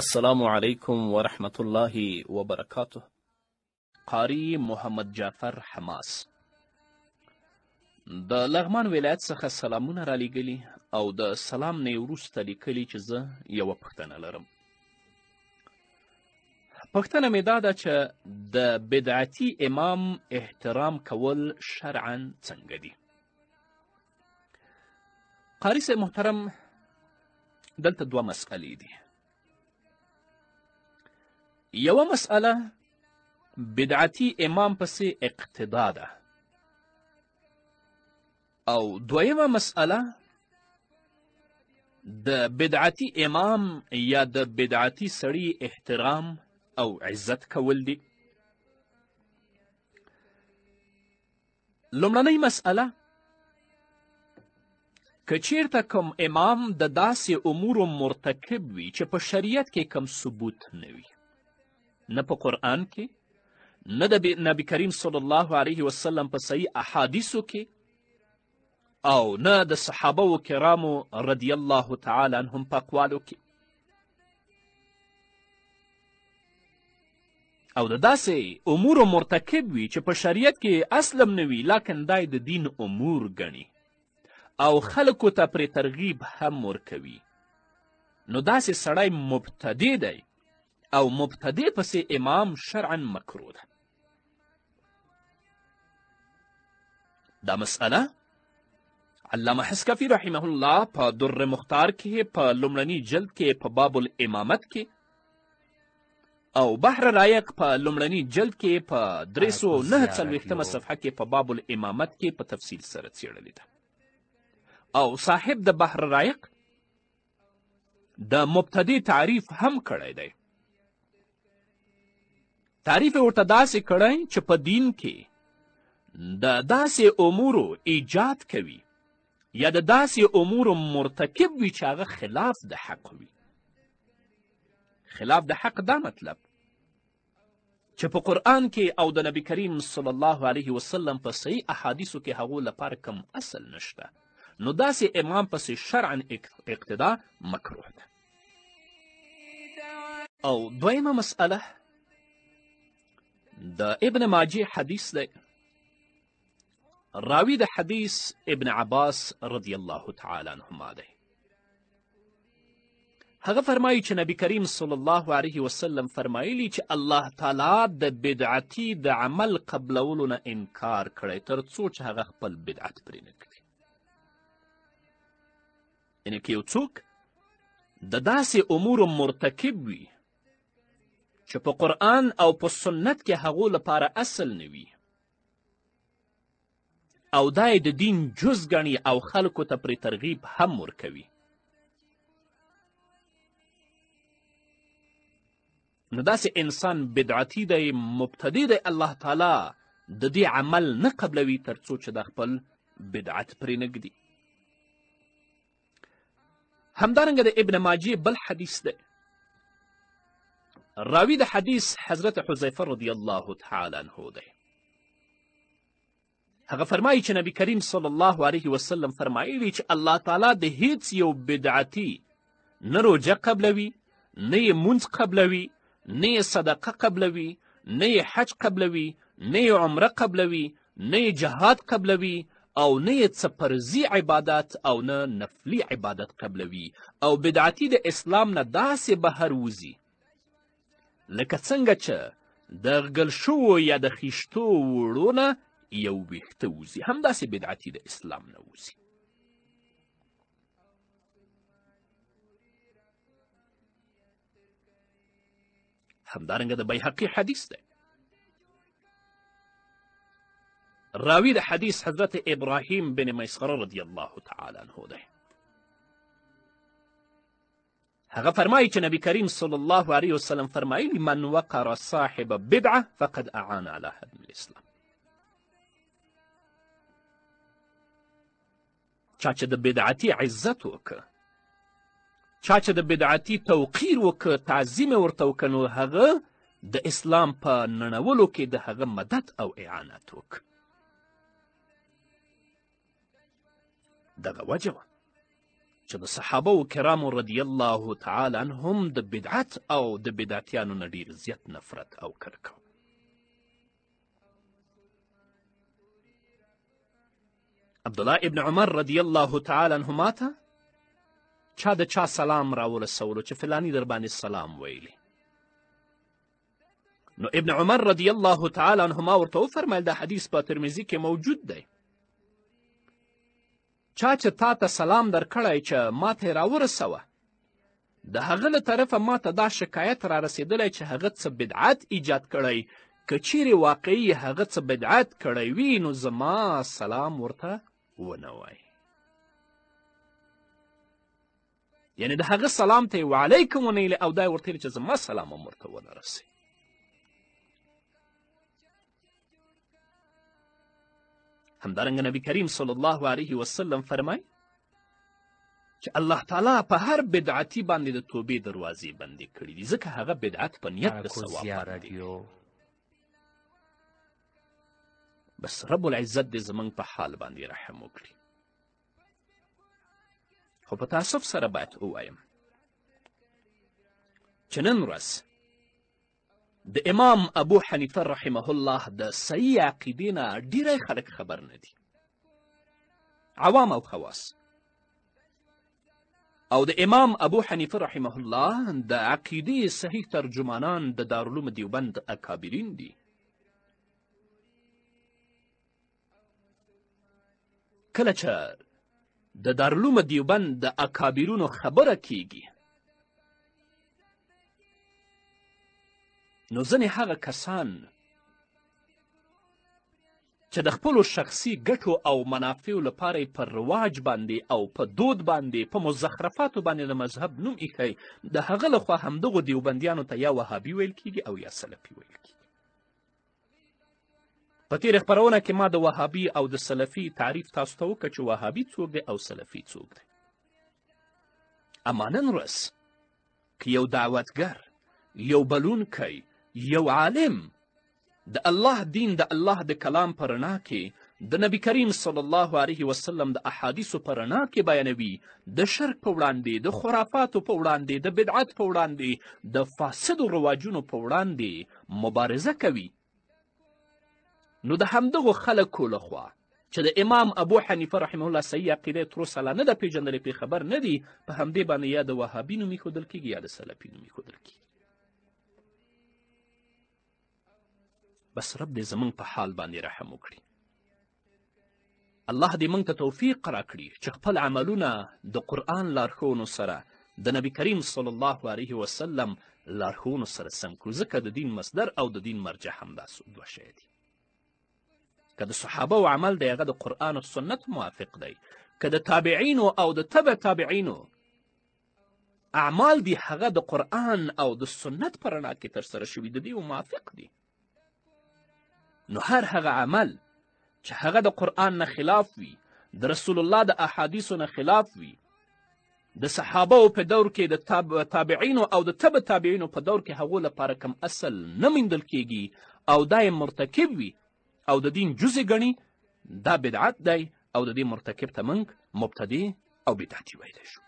السلام علیکم ورحمت الله وبرکاته قاری محمد جعفر حماس د لغمان ولایت څخه سلامونه را لیږلي او د سلام نه وروسته لیکلي چې زه یوه پوښتنه لرم پوښتنه مې دا ده چې د بدعتي امام احترام کول شرعا څنګه دي قاری صاحب محترم دلته دوه مسئلې دي یوه مسئله بدعتي امام پسې اقتدا ده او دویمه مسئله د بدعتي امام یا د بدعتي سړي احترام او عزت کول دي لومړنۍ مسئله که چیرته کوم امام د داسې امورو مرتکب وي چې په شریعت کې کوم ثبوت نه وي نه په قرآن کې نه د نبی کریم صلی الله علیه وسلم په صحیح احادیثو کې او نه د صحابه و کرامو رضی الله تعالی عنهم په اقوالو کې او د داسې امورو مرتکب وي چې په شریعت کې اصلم نه وي لاکن دای د دین امور ګڼي او خلکو ته پرې ترغیب هم ورکوي نو داسې سړی مبتدی دی او مبتدع پسې امام شرعا مکروه ده دا مسئله علامه حسکفی رحمه الله په در مختار کې په لومړني جلد کې په باب الامامت کې او بحر رایق په لومړني جلد کې په درې سوه نهه څلوېښتمه صفحه کې په باب الامامت کې په تفصیل سره څیړلې ده او صاحب د بحر رایق د مبتدی تعریف هم کړی دی تعریف ورته داسې کړی چې په دین کې د داسې امورو ایجاد کوي یا د داسې امورو مرتکب وي چې هغه خلاف د حق وي خلاف د حق دا مطلب چې په قرآن کې او د نبی کریم صلی الله علیه وسلم په صحیح احادیثو کې هغو لپاره کم اصل نشته نو داسې امام پسې شرعا اقتدا مکروه ده او دویمه مسئله د ابن ماجه حدیث دی راوی د حدیث ابن عباس رضی الله تعالی عنهما دی هغه فرمایي چې نبی کریم صلی الله علیه وسلم فرمایلی چې الله تعالی د بدعتي د عمل قبلولو نه انکار کړی تر څو چې هغه خپل بدعت پرې نه کړي یعنې که یو څوک د داسې امورو مرتکب وي چې په قرآن او په سنت کې هغو لپاره اصل نه وي او دا د دین جز ګڼي او خلکو ته پرې ترغیب هم ورکوي نو داسې انسان بدعتي دی مبتدی دی الله تعالی د دې عمل نه قبلوي تر څو چې د خپل بدعت پرې نږدي همدارنګه د ابن ماجې بل حدیث دی راوی د حدیث حضرت حذیفه رضی الله تعالی عنه دی هغه فرمایي چې نبی کریم صلی الله علیه وسلم فرمایلی چې الله تعالی د هیڅ یو بدعتي نه روجه قبلوي نه یې مونځ قبلوي نه یې صدقه قبلوي نه یې حج قبلوي نه یې عمره قبلوي نه یې جهاد قبلوي او نه یې څپرزي عبادت او نه نفلی عبادت قبلوي او بدعتي د اسلام نه داسې بهر وزي لکه څنګه چې د غل شو یا د خښتو وړونه یو ویخته وزي همداسې بدعتي د اسلام نه وزي همدارنګه د بیحقي حدیث دی راوی د حدیث حضرت ابراهیم بن میسره رضی الله تعالی عنه دی هغه فرمایي چې نبی کریم صلی الله علیه وسلم فرمایلی من وقر صاحب بدعه فقد اعان على هدم الاسلام چا چې د بدعتي عزت وکړه چا چې د بدعتي توقیر وکړه تعظیم یې ورته وکړه نو هغه د اسلام په ننولو کې د هغه مدد او اعانت وکړه دغه وجه وه چې د صحابه و کرامو رضی الله تعالی عنهم د بدعت او د بدعتیانو نه ډیر زیات نفرت او کرکو عبدالله ابن عمر رضی الله تعالی عنهما ته چا د چا سلام راورسولو چې فلانی در باندې سلام ویلی نو ابن عمر رضی الله تعالی عنهما ورته وفرمیل دا حدیث په ترمیزی کې موجود دی چا چې تا ته سلام درکړی چې ما ته یې راورسوه د هغه له طرفه ما ته دا شکایت را رسېدلی چې هغه څه بدعت ایجاد کړی که چیرې واقعي هغه څه بدعت کړی وي نو زما سلام ورته ونه وای یعنی د هغه سلام ته یې وعلیکم ونیلی او دا یې ورته چې زما سلام هم ورته ونه رسي همدارنګه نبی کریم صلی الله علیه وسلم فرمای چې الله تعالی په هر بدعتي باندې د توبې دروازې بندې کړي دي ځکه هغه بدعت په نیت د ثواب بس رب العزت دې زموږ په حال باندې رحم وکړي خو په تاسف سره باید ووایم چې نن ورځ د امام ابو حنیفه رحمه الله د صحیح عقیدې نه ډیری خلک خبر نه دي عوام او خواص او د امام ابو حنیفه رحمه الله د عقیدې صحیح ترجمانان د دارالعلوم دیوبند اکابرین دي کله چې د دارالعلوم دیوبند د اکابرونو خبره کیږي نو ځنې هغه کسان چې د خپلو شخصي ګټو او منافعو لپاره یې په رواج باندې او په دود باندې په مزخرفاتو باندې د مذهب نوم ایښی د هغه لخوا همدغو دیوبندیانو ته یا وهابي ویل کیږي او یا سلفي ویل کیږي په تېره خپرونه کې ما د وهابي او د سلفي تعریف تاسو ته وکړه چې وهابي څوک دی او سلفي څوک دی اما نن ورځ که یو دعوتګر یو بلونکی یو عالم د الله دین د الله د کلام په رڼا کې د نبی کریم صلی الله علیه وسلم د احادیثو په رڼا کې بیانوي د شرک په وړاندې د خرافاتو په وړاندې د بدعت په وړاندې د فاسدو رواجونو په وړاندې مبارزه کوي نو د همدغو خلکو لخوا چې د امام ابو حنیفه رحمه الله صحیح عقیده تروسه لا نه ده پېژندلې پې خبر نه دي په همدې باندې یا د وهابي نوم ایښودل کېږي یا د سلفي نوم ایښودل کېږي بس رب دې زمونږ په حال باندې رحم وکړي الله دې موږ ته توفیق راکړي چې خپل عملونه د قرآن لارښوونو سره د نبی کریم صلی الله علیه وسلم لارښوونو سره سم کړو ځکه د دین مصدر او د دین مرجع همدا دوه شی دي که د صحابه و عمل دی هغه د قرآن او سنت موافق دی که د تابعینو او د تبع تابعینو اعمال دی هغه د قرآن او د سنت په رڼا کې ترسره شوي د دې موافق دي نو هر هغه عمل چې هغه د قرآن نه خلاف وي د رسول الله د احادیثو نه خلاف وي د صحابه په دور کې د تاب... تابعینو او د تبع تابعینو په دور کې هغو لپاره کم اصل نه موندل کیږي او دا مرتکب وي او د دین جزې ګڼي دا بدعت دی او د دې مرتکب ته موږ مبتدی او بدعتي ویلی شو